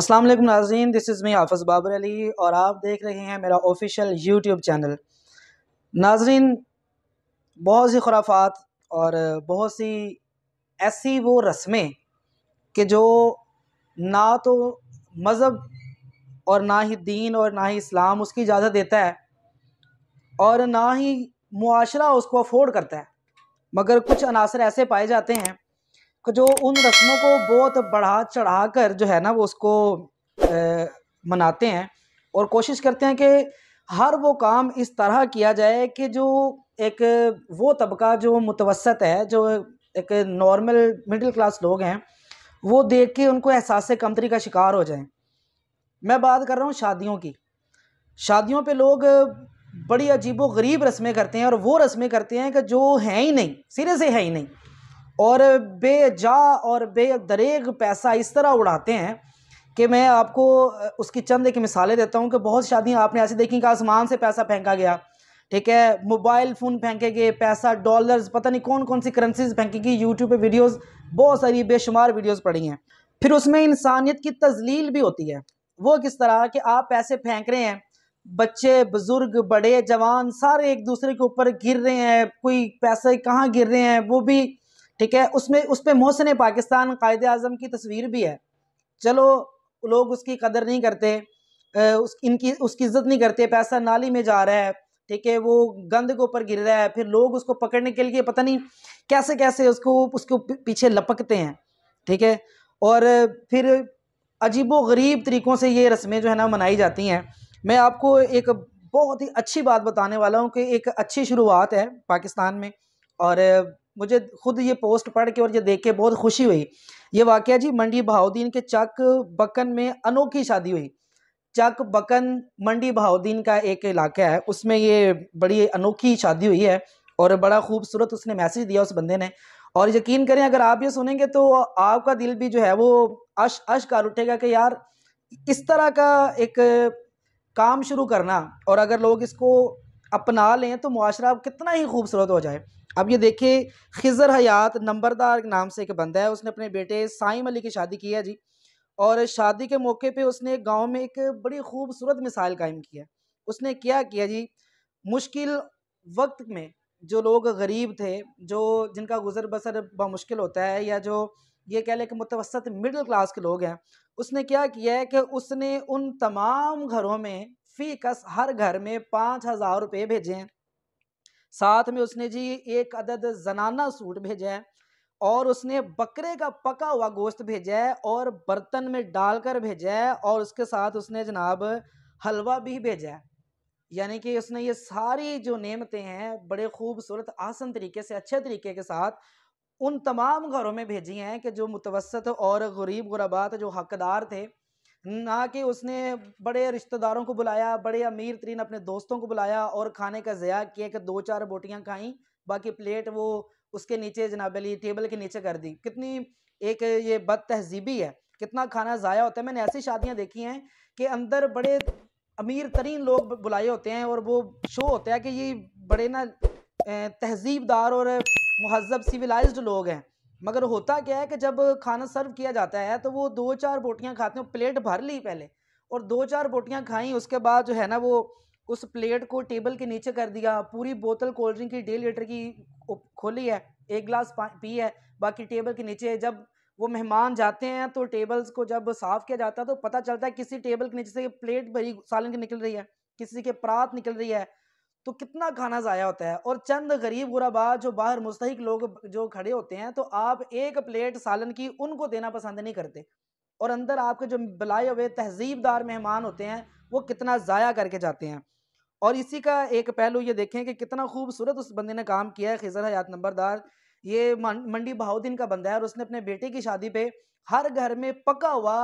अस्सलाम वालेकुम नाजीन दिस इज़ मी हाफिज़ बाबर अली और आप देख रहे हैं मेरा ऑफिशियल यूट्यूब चैनल नाजरीन बहुत सी खुराफात और बहुत सी ऐसी वो रस्में कि जो ना तो मज़हब और ना ही दीन और ना ही इस्लाम उसकी इजाज़त देता है और ना ही मुआशरा उसको अफोर्ड करता है मगर कुछ अनासर ऐसे पाए जाते हैं जो उन रस्मों को बहुत बढ़ा चढ़ा कर जो है ना वो उसको ए, मनाते हैं और कोशिश करते हैं कि हर वो काम इस तरह किया जाए कि जो एक वो तबका जो मुतवसत है जो एक नॉर्मल मिडिल क्लास लोग हैं वो देख के उनको एहसास कमतरी का शिकार हो जाए मैं बात कर रहा हूँ शादियों की शादियों पे लोग बड़ी अजीबो गरीब रस्में करते हैं और वो रस्में करते हैं कि जो हैं ही नहीं सिरे से है ही नहीं और बेजा और बेदरेग पैसा इस तरह उड़ाते हैं कि मैं आपको उसकी चंद एक मिसालें देता हूँ कि बहुत शादियाँ आपने ऐसे देखी कि आसमान से पैसा फेंका गया ठीक है मोबाइल फ़ोन फेंके गए पैसा डॉलर्स पता नहीं कौन कौन सी करेंसीज फेंकी गई यूट्यूब पे वीडियोस बहुत सारी बेशुमार वीडियोस पड़ी हैं फिर उसमें इंसानियत की तजलील भी होती है वो किस तरह कि आप पैसे फेंक रहे हैं बच्चे बुज़ुर्ग बड़े जवान सारे एक दूसरे के ऊपर गिर रहे हैं कोई पैसे कहाँ गिर रहे हैं वो भी ठीक है उसमें उस पर मोहसन पाकिस्तान कायद अजम की तस्वीर भी है चलो लोग उसकी कदर नहीं करते उस इनकी उसकी इज्जत नहीं करते पैसा नाली में जा रहा है ठीक है वो गंद के ऊपर गिर रहा है फिर लोग उसको पकड़ने के लिए पता नहीं कैसे कैसे उसको उसके पीछे लपकते हैं ठीक है और फिर अजीबो गरीब तरीक़ों से ये रस्में जो है ना मनाई जाती हैं मैं आपको एक बहुत ही अच्छी बात बताने वाला हूँ कि एक अच्छी शुरुआत है पाकिस्तान में और मुझे खुद ये पोस्ट पढ़ के और ये देख के बहुत खुशी हुई ये वाक़ जी मंडी बहाउद्दीन के चक बकन में अनोखी शादी हुई चक बकन मंडी बहाउद्दीन का एक इलाका है उसमें ये बड़ी अनोखी शादी हुई है और बड़ा खूबसूरत उसने मैसेज दिया उस बंदे ने और यकीन करें अगर आप ये सुनेंगे तो आपका दिल भी जो है वो अश अश कर उठेगा कि यार इस तरह का एक काम शुरू करना और अगर लोग इसको अपना लें तो मुआरा कितना ही खूबसूरत हो जाए अब ये देखिए खिजर हयात नंबरदार नाम से एक बंदा है उसने अपने बेटे साइम अली की शादी की है जी और शादी के मौके पे उसने गांव में एक बड़ी खूबसूरत मिसाल कायम की है उसने क्या किया जी मुश्किल वक्त में जो लोग गरीब थे जो जिनका गुजर बसर बामुश्किल होता है या जो ये कह लें कि मुतवसत मिडिल क्लास के लोग हैं उसने क्या किया है कि उसने उन तमाम घरों में फ़ीकस हर घर में पाँच हज़ार रुपये भेजे हैं साथ में उसने जी एक अदद जनाना सूट भेजा है और उसने बकरे का पका हुआ गोश्त भेजा है और बर्तन में डालकर भेजा है और उसके साथ उसने जनाब हलवा भी भेजा है यानी कि उसने ये सारी जो नेमतें हैं बड़े खूबसूरत आसन तरीके से अच्छे तरीके के साथ उन तमाम घरों में भेजी हैं कि जो मुतवसत और गरीब गुरबात जो हकदार थे ना कि उसने बड़े रिश्तेदारों को बुलाया बड़े अमीर तरीन अपने दोस्तों को बुलाया और खाने का ज़या किया कि दो चार बोटियाँ खाई बाकी प्लेट वो उसके नीचे जनाबली टेबल के नीचे कर दी कितनी एक ये बद तहजीबी है कितना खाना ज़ाया होता है मैंने ऐसी शादियाँ देखी हैं कि अंदर बड़े अमीर तरीन लोग बुलाए होते हैं और वो शो होता है कि ये बड़े ना तहजीबदार और महजब सिविलाइज्ड लोग हैं मगर होता क्या है कि जब खाना सर्व किया जाता है तो वो दो चार बोटियाँ खाते हैं प्लेट भर ली पहले और दो चार बोटियाँ खाई उसके बाद जो है ना वो उस प्लेट को टेबल के नीचे कर दिया पूरी बोतल कोल्ड ड्रिंक की डेढ़ लीटर की खोली है एक गिलास पी है बाकी टेबल के नीचे जब वो मेहमान जाते हैं तो टेबल्स को जब साफ़ किया जाता है तो पता चलता है किसी टेबल के नीचे से प्लेट भरी सालन की निकल रही है किसी के परात निकल रही है तो कितना खाना ज़ाया होता है और चंद गरीब गुराबा जो बाहर मुस्तक लोग जो खड़े होते हैं तो आप एक प्लेट सालन की उनको देना पसंद नहीं करते और अंदर आपके जो बुलाए हुए तहजीबदार मेहमान होते हैं वो कितना ज़ाया करके जाते हैं और इसी का एक पहलू ये देखें कि कितना खूबसूरत उस बंदे ने काम किया है खिजर हयात नंबरदार ये मंडी बहाउद्दीन का बंदा है और उसने अपने बेटे की शादी पे हर घर में पका हुआ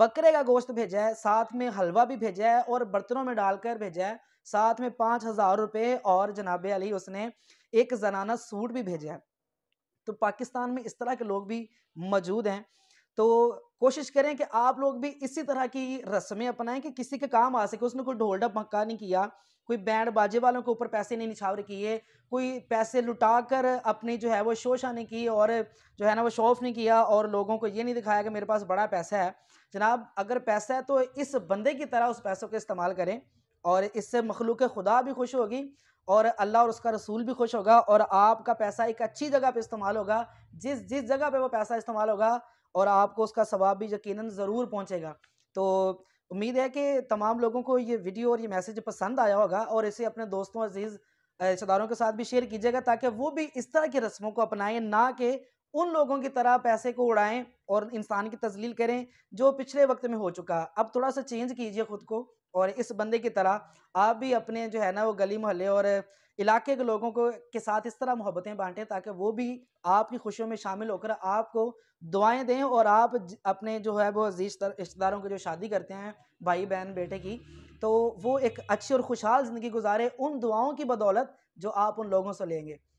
बकरे का गोश्त भेजा है साथ में हलवा भी भेजा है और बर्तनों में डालकर भेजा है साथ में पाँच हज़ार रुपये और जनाबे अली उसने एक जनाना सूट भी भेजा है तो पाकिस्तान में इस तरह के लोग भी मौजूद हैं तो कोशिश करें कि आप लोग भी इसी तरह की रस्में अपनाएं कि किसी के काम आ सके उसने कोई ढोलडा मक्का नहीं किया कोई बैंड बाजे वालों के ऊपर पैसे नहीं निछावर किए कोई पैसे लुटा कर अपनी जो है वो शोशा नहीं की और जो है ना वो शौफ नहीं किया और लोगों को ये नहीं दिखाया कि मेरे पास बड़ा पैसा है जनाब अगर पैसा है तो इस बंदे की तरह उस पैसों का इस्तेमाल करें और इससे मखलूक खुदा भी खुश होगी और अल्लाह और उसका रसूल भी खुश होगा और आपका पैसा एक अच्छी जगह पर इस्तेमाल होगा जिस जिस जगह पर वो पैसा इस्तेमाल होगा और आपको उसका सवाब भी यकीन ज़रूर पहुँचेगा तो उम्मीद है कि तमाम लोगों को ये वीडियो और ये मैसेज पसंद आया होगा और इसे अपने दोस्तों अजीज़ रिश्तेदारों के साथ भी शेयर कीजिएगा ताकि वो भी इस तरह की रस्मों को अपनाएं ना कि उन लोगों की तरह पैसे को उड़ाएं और इंसान की तजलील करें जो पिछले वक्त में हो चुका अब थोड़ा सा चेंज कीजिए ख़ुद को और इस बंदे की तरह आप भी अपने जो है ना वो गली मोहल्ले और इलाके के लोगों को के साथ इस तरह मोहब्बतें बांटें ताकि वो भी आपकी खुशियों में शामिल होकर आपको दुआएं दें और आप अपने जो है वो अजीज रिश्तेदारों की जो शादी करते हैं भाई बहन बेटे की तो वो एक अच्छी और खुशहाल ज़िंदगी गुजारे उन दुआओं की बदौलत जो आप उन लोगों से लेंगे